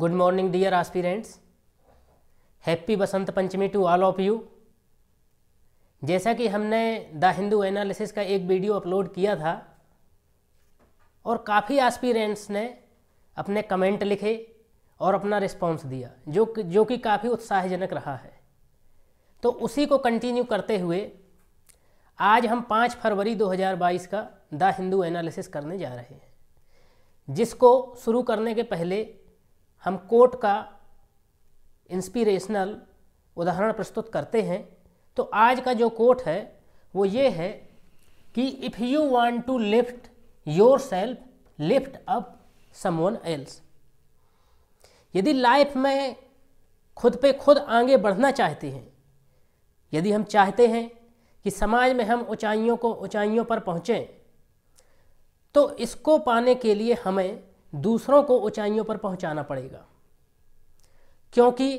good morning dear aspirants happy Basant Panchami to all of you जैसा कि हमने द हिंदू एनालिसिस का एक वीडियो अपलोड किया था और काफ़ी आस्पिरेंट्स ने अपने कमेंट लिखे और अपना रिस्पांस दिया जो जो कि काफ़ी उत्साहजनक रहा है तो उसी को कंटिन्यू करते हुए आज हम 5 फरवरी 2022 का द हिंदू एनालिसिस करने जा रहे हैं जिसको शुरू करने के पहले हम कोट का इंस्पिरेशनल उदाहरण प्रस्तुत करते हैं तो आज का जो कोट है वो ये है कि if you want to lift yourself lift up someone else यदि लाइफ में खुद पे खुद आगे बढ़ना चाहते हैं यदि हम चाहते हैं कि समाज में हम ऊंचाइयों को ऊंचाइयों पर पहुँचें तो इसको पाने के लिए हमें दूसरों को ऊंचाइयों पर पहुंचाना पड़ेगा क्योंकि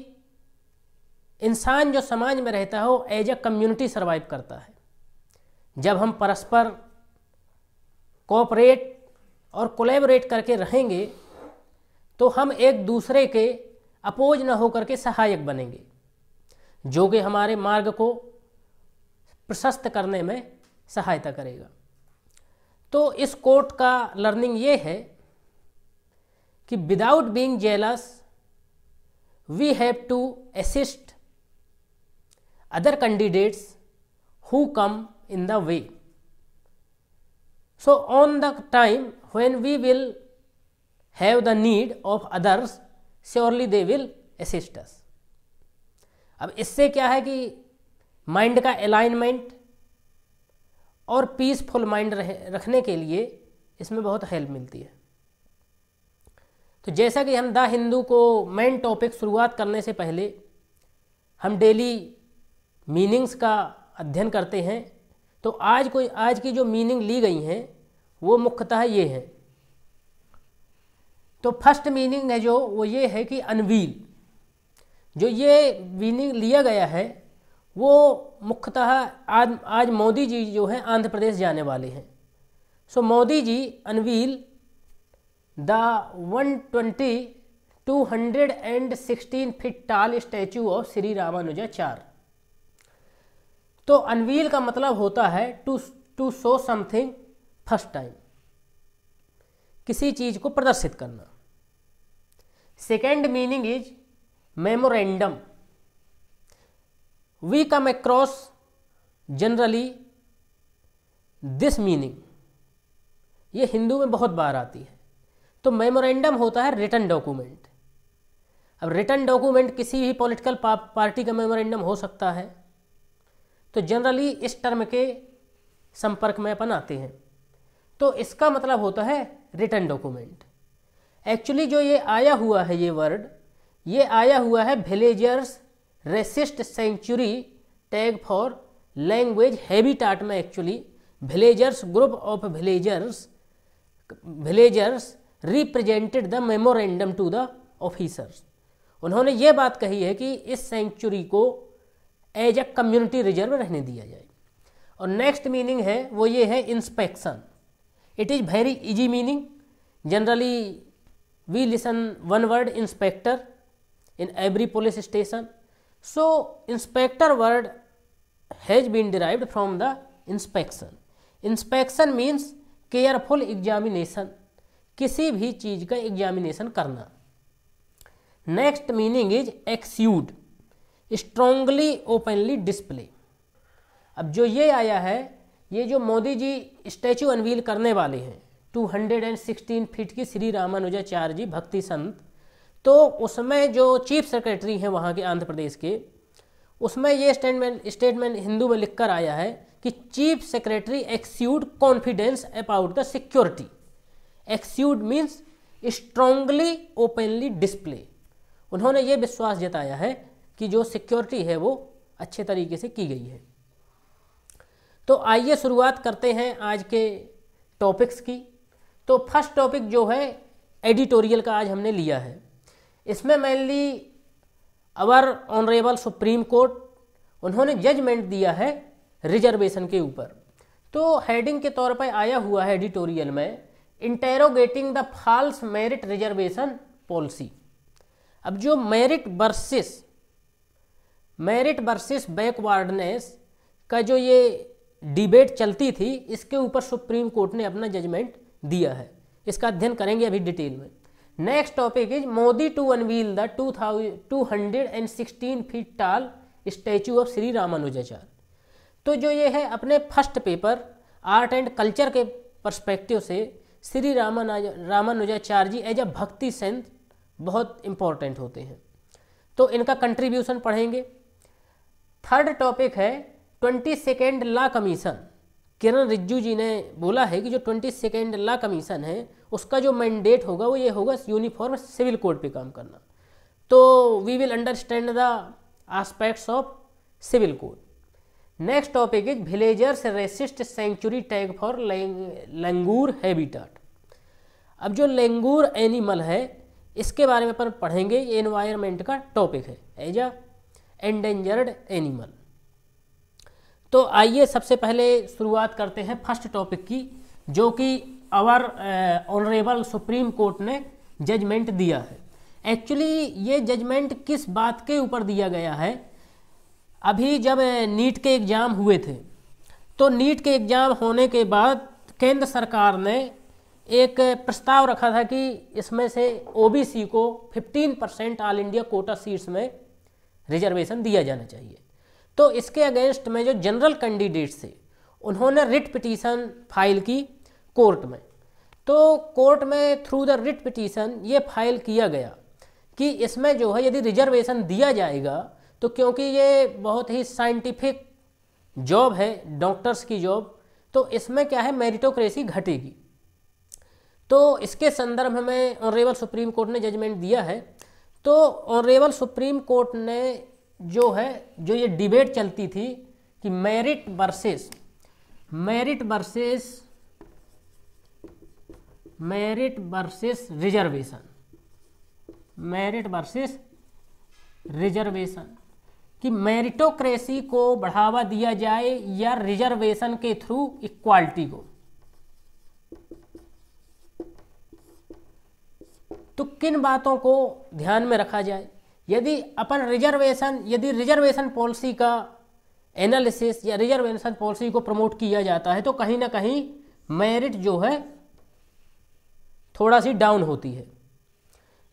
इंसान जो समाज में रहता है वो एज ए कम्युनिटी सर्वाइव करता है जब हम परस्पर कोऑपरेट और कोलेबरेट करके रहेंगे तो हम एक दूसरे के अपोज न होकर के सहायक बनेंगे जो कि हमारे मार्ग को प्रशस्त करने में सहायता करेगा तो इस कोर्ट का लर्निंग ये है कि without being jealous we have to assist other candidates who come in the way so on the time when we will have the need of others surely they will assist us अब इससे क्या है कि mind का alignment और peaceful mind रखने के लिए इसमें बहुत हेल्प मिलती है तो जैसा कि हम द हिंदू को मेन टॉपिक शुरुआत करने से पहले हम डेली मीनिंग्स का अध्ययन करते हैं तो आज कोई आज की जो मीनिंग ली गई हैं वो मुख्यतः ये हैं तो फर्स्ट मीनिंग है जो वो ये है कि अनवील जो ये मीनिंग लिया गया है वो मुख्यतः आज आज मोदी जी जो हैं आंध्र प्रदेश जाने वाले हैं so Modi ji unveil the one twenty two hundred and sixteen feet tall statue of Shri Ramanujacharya तो अनवील का मतलब होता है to to show something first time किसी चीज को प्रदर्शित करना second meaning is memorandum we come across generally this meaning ये हिंदू में बहुत बार आती है तो मेमोरेंडम होता है रिटर्न डॉक्यूमेंट अब रिटर्न डॉक्यूमेंट किसी भी पॉलिटिकल पार्टी का मेमोरेंडम हो सकता है तो जनरली इस टर्म के संपर्क में अपन आते हैं तो इसका मतलब होता है रिटर्न डॉक्यूमेंट एक्चुअली जो ये आया हुआ है ये वर्ड ये आया हुआ है villagers resist sanctuary tag for langur habitat में actually villagers group of villagers villagers represented the memorandum to the officers उन्होंने ये बात कही है कि इस सेंचुरी को एज अ कम्युनिटी रिजर्व रहने दिया जाए और नेक्स्ट मीनिंग है वो ये है inspection it is very easy meaning generally we listen one word inspector in every police station so inspector word has been derived from the inspection inspection means careful examination किसी भी चीज़ का examination करना next meaning is exude strongly openly display अब जो ये आया है ये जो मोदी जी स्टैचू अनवील करने वाले हैं 216 फीट की श्री रामानुजाचार्य जी भक्ति संत तो उसमें जो चीफ सेक्रेटरी हैं वहाँ के आंध्र प्रदेश के उसमें ये स्टेटमेंट स्टेटमेंट हिंदू में लिखकर आया है कि chief secretary exude confidence about the security exude means strongly openly display उन्होंने ये विश्वास जताया है कि जो सिक्योरिटी है वो अच्छे तरीके से की गई है तो आइए शुरुआत करते हैं आज के टॉपिक्स की तो फर्स्ट टॉपिक जो है एडिटोरियल का आज हमने लिया है इसमें mainly our honourable Supreme Court उन्होंने जजमेंट दिया है रिजर्वेशन के ऊपर तो हेडिंग के तौर पर आया हुआ है एडिटोरियल में interrogating the false merit reservation policy अब जो merit versus merit versus backwardness का जो ये डिबेट चलती थी इसके ऊपर सुप्रीम कोर्ट ने अपना जजमेंट दिया है इसका अध्ययन करेंगे अभी डिटेल में next topic is Modi to unveil the two thousand two hundred and sixteen feet tall statue of Shri Ramanujacharya तो जो ये है अपने first paper art and culture के परस्पेक्टिव से श्री रामानुज रामानुजाचार्य जी एज अ भक्ति संत बहुत इंपॉर्टेंट होते हैं तो इनका कंट्रीब्यूशन पढ़ेंगे थर्ड टॉपिक है twenty second law commission Kiran Rijiju ji ने बोला है कि जो ट्वेंटी सेकेंड ला कमीशन है उसका जो मैंडेट होगा वो ये होगा यूनिफॉर्म सिविल कोड पे काम करना तो we will understand the aspects of civil code next topic is villagers resist sanctuary tag for langur habitat अब जो लेंगूर एनिमल है इसके बारे में अपन पढ़ेंगे ये एनवायरमेंट का टॉपिक है एज अ एंडेंजर्ड एनिमल तो आइए सबसे पहले शुरुआत करते हैं फर्स्ट टॉपिक की जो कि our honourable uh, Supreme Court ने जजमेंट दिया है एक्चुअली ये जजमेंट किस बात के ऊपर दिया गया है अभी जब uh, नीट के एग्ज़ाम हुए थे तो नीट के एग्ज़ाम होने के बाद केंद्र सरकार ने एक प्रस्ताव रखा था कि इसमें से ओबीसी को 15 percent all India quota seats में रिजर्वेशन दिया जाना चाहिए तो इसके अगेंस्ट में जो जनरल कैंडिडेट्स थे उन्होंने रिट पिटीशन फाइल की कोर्ट में तो कोर्ट में थ्रू द रिट पिटीशन ये फाइल किया गया कि इसमें जो है यदि रिजर्वेशन दिया जाएगा तो क्योंकि ये बहुत ही साइंटिफिक जॉब है डॉक्टर्स की जॉब तो इसमें क्या है मेरिटोक्रेसी घटेगी तो इसके संदर्भ में ऑनरेबल सुप्रीम कोर्ट ने जजमेंट दिया है तो ऑनरेबल सुप्रीम कोर्ट ने जो है जो ये डिबेट चलती थी कि merit versus merit versus merit versus reservation merit versus reservation कि मेरिटोक्रेसी को बढ़ावा दिया जाए या रिजर्वेशन के थ्रू इक्वालिटी को तो किन बातों को ध्यान में रखा जाए यदि अपन रिजर्वेशन यदि रिजर्वेशन पॉलिसी का एनालिसिस या रिजर्वेशन पॉलिसी को प्रमोट किया जाता है तो कहीं ना कहीं मेरिट जो है थोड़ा सी डाउन होती है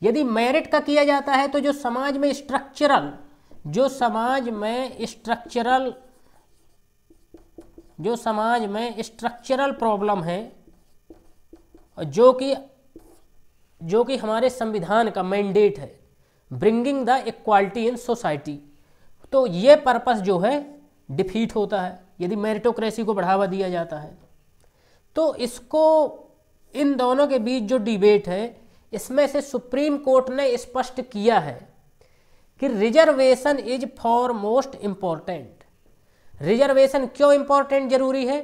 यदि मेरिट का किया जाता है तो जो समाज में स्ट्रक्चरल जो समाज में स्ट्रक्चरल जो समाज में स्ट्रक्चरल प्रॉब्लम है जो कि जो कि हमारे संविधान का मैंडेट है bringing the equality in society तो ये पर्पस जो है डिफीट होता है यदि मेरिटोक्रेसी को बढ़ावा दिया जाता है तो इसको इन दोनों के बीच जो डिबेट है इसमें से सुप्रीम कोर्ट ने स्पष्ट किया है कि reservation is for most important reservation क्यों इम्पॉर्टेंट जरूरी है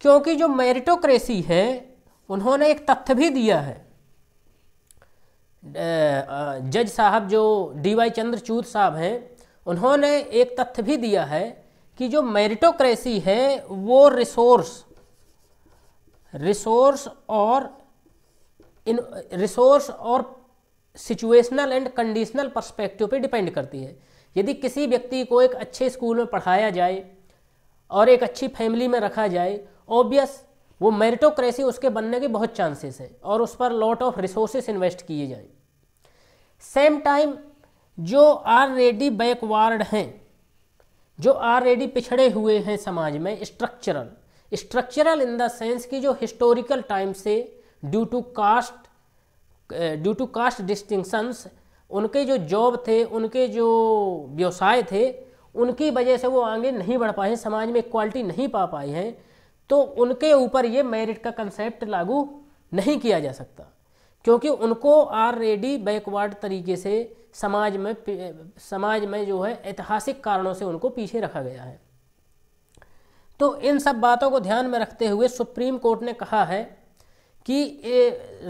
क्योंकि जो मेरिटोक्रेसी है उन्होंने एक तथ्य भी दिया है जज साहब जो डी वाई चंद्रचूड़ साहब हैं उन्होंने एक तथ्य भी दिया है कि जो मेरिटोक्रेसी है वो रिसोर्स रिसोर्स और इन रिसोर्स और सिचुएशनल एंड कंडीशनल पर्सपेक्टिव पे डिपेंड करती है यदि किसी व्यक्ति को एक अच्छे स्कूल में पढ़ाया जाए और एक अच्छी फैमिली में रखा जाए ऑब्वियस वो मेरिटोक्रेसी उसके बनने के बहुत चांसेस है और उस पर लॉट ऑफ रिसोर्सेस इन्वेस्ट किए जाए सेम टाइम जो ऑलरेडी बैकवर्ड हैं जो ऑलरेडी पिछड़े हुए हैं समाज में structural structural in the sense कि जो हिस्टोरिकल टाइम से due to caste due to caste distinctions उनके जो जॉब थे उनके जो व्यवसाय थे उनकी वजह से वो आगे नहीं बढ़ पाए समाज में इक्वालिटी नहीं पा पाए हैं तो उनके ऊपर ये मेरिट का कंसेप्ट लागू नहीं किया जा सकता क्योंकि उनको ऑलरेडी बैकवर्ड तरीके से समाज में समाज में जो है ऐतिहासिक कारणों से उनको पीछे रखा गया है तो इन सब बातों को ध्यान में रखते हुए सुप्रीम कोर्ट ने कहा है कि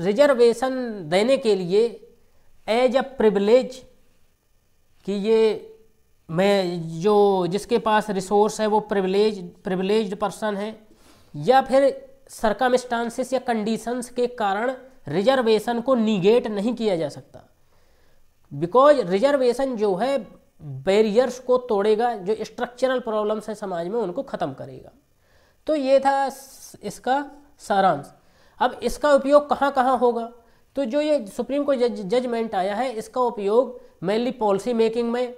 रिजर्वेशन देने के लिए एज अ प्रिविलेज कि ये मैं जो जिसके पास रिसोर्स है वो प्रिविलेज प्रिविलेज्ड पर्सन है या फिर सरकमस्टांसिस या कंडीशंस के कारण रिजर्वेशन को निगेट नहीं किया जा सकता बिकॉज रिजर्वेशन जो है बैरियर्स को तोड़ेगा जो स्ट्रक्चरल प्रॉब्लम्स हैं समाज में उनको ख़त्म करेगा तो ये था इसका सारांश अब इसका उपयोग कहाँ कहाँ होगा तो जो ये सुप्रीम कोर्ट जज जजमेंट आया है इसका उपयोग मेनली पॉलिसी मेकिंग में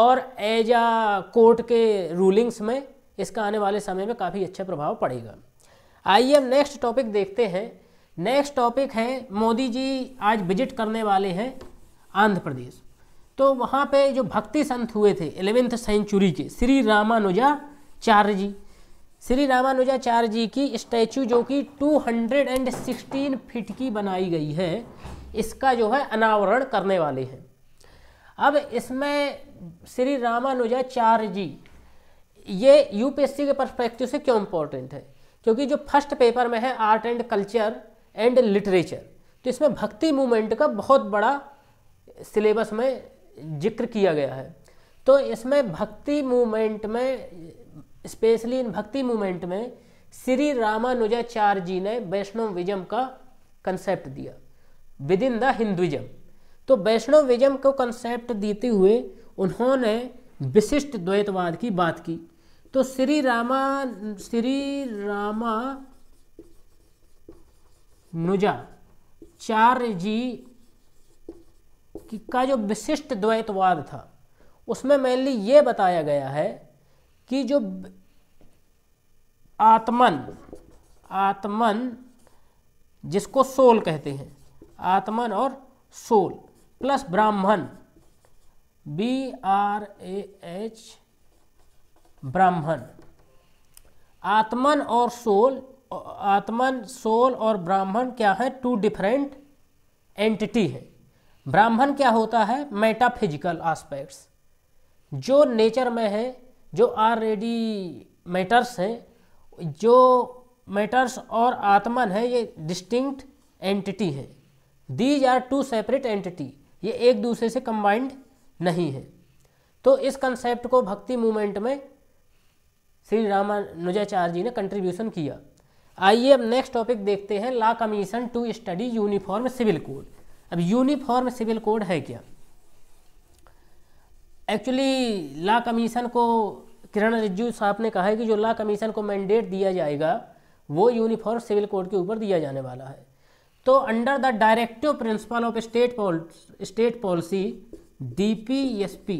और एज आ कोर्ट के रूलिंग्स में इसका आने वाले समय में काफ़ी अच्छा प्रभाव पड़ेगा आइए हम नेक्स्ट टॉपिक देखते हैं नेक्स्ट टॉपिक है मोदी जी आज विजिट करने वाले हैं आंध्र प्रदेश तो वहाँ पे जो भक्ति संत हुए थे एलेवेंथ सेंचुरी के श्री रामानुजाचार्य जी श्री रामानुजाचार्य जी की स्टैचू जो कि 216 फीट की बनाई गई है इसका जो है अनावरण करने वाले हैं अब इसमें श्री रामानुजाचार्य जी ये यूपीएससी के परस्पेक्टिव से क्यों इम्पोर्टेंट है क्योंकि जो फर्स्ट पेपर में है art and culture and literature तो इसमें भक्ति मूवमेंट का बहुत बड़ा सिलेबस में जिक्र किया गया है तो इसमें भक्ति मूवमेंट में स्पेशली इन भक्ति मूवमेंट में श्री रामानुजाचार्य जी ने विजम का कंसेप्ट दिया विद इन द हिंदुजम तो विजम को कंसेप्ट देते हुए उन्होंने विशिष्ट द्वैतवाद की बात की तो श्री रामा श्री रामा नुजा चार जी का जो विशिष्ट द्वैतवाद था उसमें मेनली ये बताया गया है कि जो आत्मन आत्मन जिसको सोल कहते हैं आत्मन और soul plus Brahman B R A H Brahman atman और सोल आत्मन सोल और ब्राह्मण क्या है टू डिफरेंट एंटिटी है ब्राह्मण क्या होता है मेटाफिजिकल आस्पेक्ट्स जो नेचर में है जो ऑलरेडी मैटर्स हैं जो मैटर्स और आत्मन है ये डिस्टिंक्ट एंटिटी है these are two separate entity ये एक दूसरे से कंबाइंड नहीं है तो इस कंसेप्ट को भक्ति मूवमेंट में श्री रामानुजाचार्य जी ने कंट्रीब्यूशन किया आइए अब नेक्स्ट टॉपिक देखते हैं law commission to study uniform civil code अब यूनिफॉर्म सिविल कोड है क्या एक्चुअली ला कमीशन को किरण रिज्जू साहब ने कहा है कि जो ला कमीशन को मैंडेट दिया जाएगा वो यूनिफॉर्म सिविल कोड के ऊपर दिया जाने वाला है तो under the directive principle of state state policy D P S P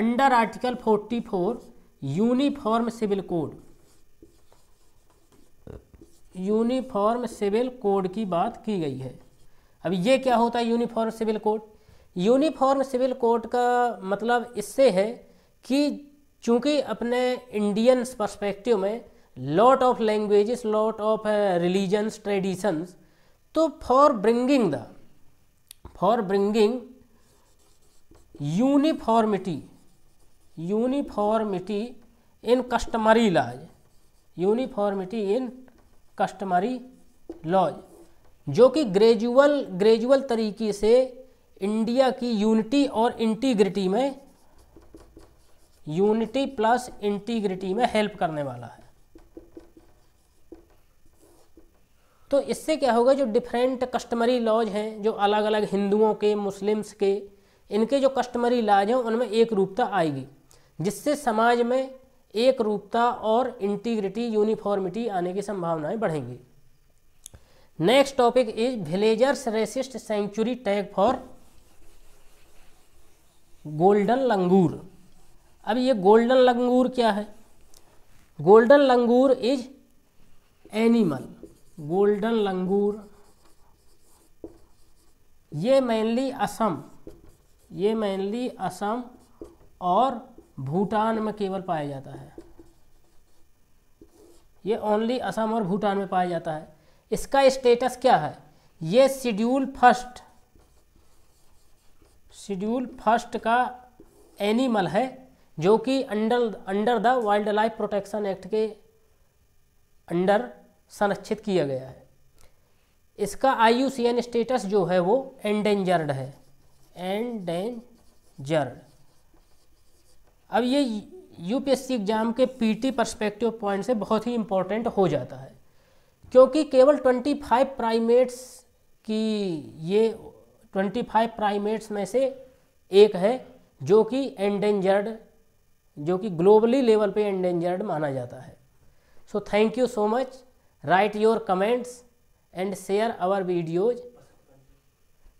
under article forty four uniform civil code uniform civil code की बात की गई है अब ये क्या होता है uniform civil code uniform civil code का मतलब इससे है कि चूंकि अपने इंडियन पर्सपेक्टिव में lot of languages lot of religions traditions तो for bringing the for bringing uniformity uniformity in customary laws uniformity in customary laws जो कि ग्रेजुअल ग्रेजुअल तरीके से इंडिया की यूनिटी और इंटीग्रिटी में यूनिटी प्लस इंटीग्रिटी में हेल्प करने वाला है तो इससे क्या होगा जो डिफरेंट कस्टमरी लॉज हैं जो अलग अलग हिंदुओं के मुस्लिम्स के इनके जो कस्टमरी लॉज हैं उनमें एक रूपता आएगी जिससे समाज में एक रूपता और इंटीग्रिटी यूनिफॉर्मिटी आने की संभावनाएं बढ़ेंगी next topic is villagers resist sanctuary tag for golden langur अब ये गोल्डन लंगूर क्या है golden langur is animal golden langur ये मेनली असम ये मेनली असम और भूटान में केवल पाया जाता है ये ओनली असम और भूटान में पाया जाता है इसका स्टेटस क्या है ये शेड्यूल फर्स्ट शेड्यूल फर्स्ट का एनिमल है जो कि under under the wildlife protection act के अंडर संरक्षित किया गया है इसका आई स्टेटस जो है वो एंडेंजर्ड है एंडेंजर्ड अब ये यूपीएससी एग्ज़ाम के पीटी पर्सपेक्टिव पॉइंट से बहुत ही इम्पोर्टेंट हो जाता है क्योंकि केवल 25 प्राइमेट्स की ये 25 प्राइमेट्स में से एक है जो कि एंडेंजर्ड जो कि ग्लोबली लेवल पे एंडेंजर्ड माना जाता है so thank you so much write your comments and share our videos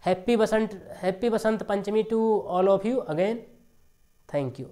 happy Basant happy Basant Panchami to all of you again thank you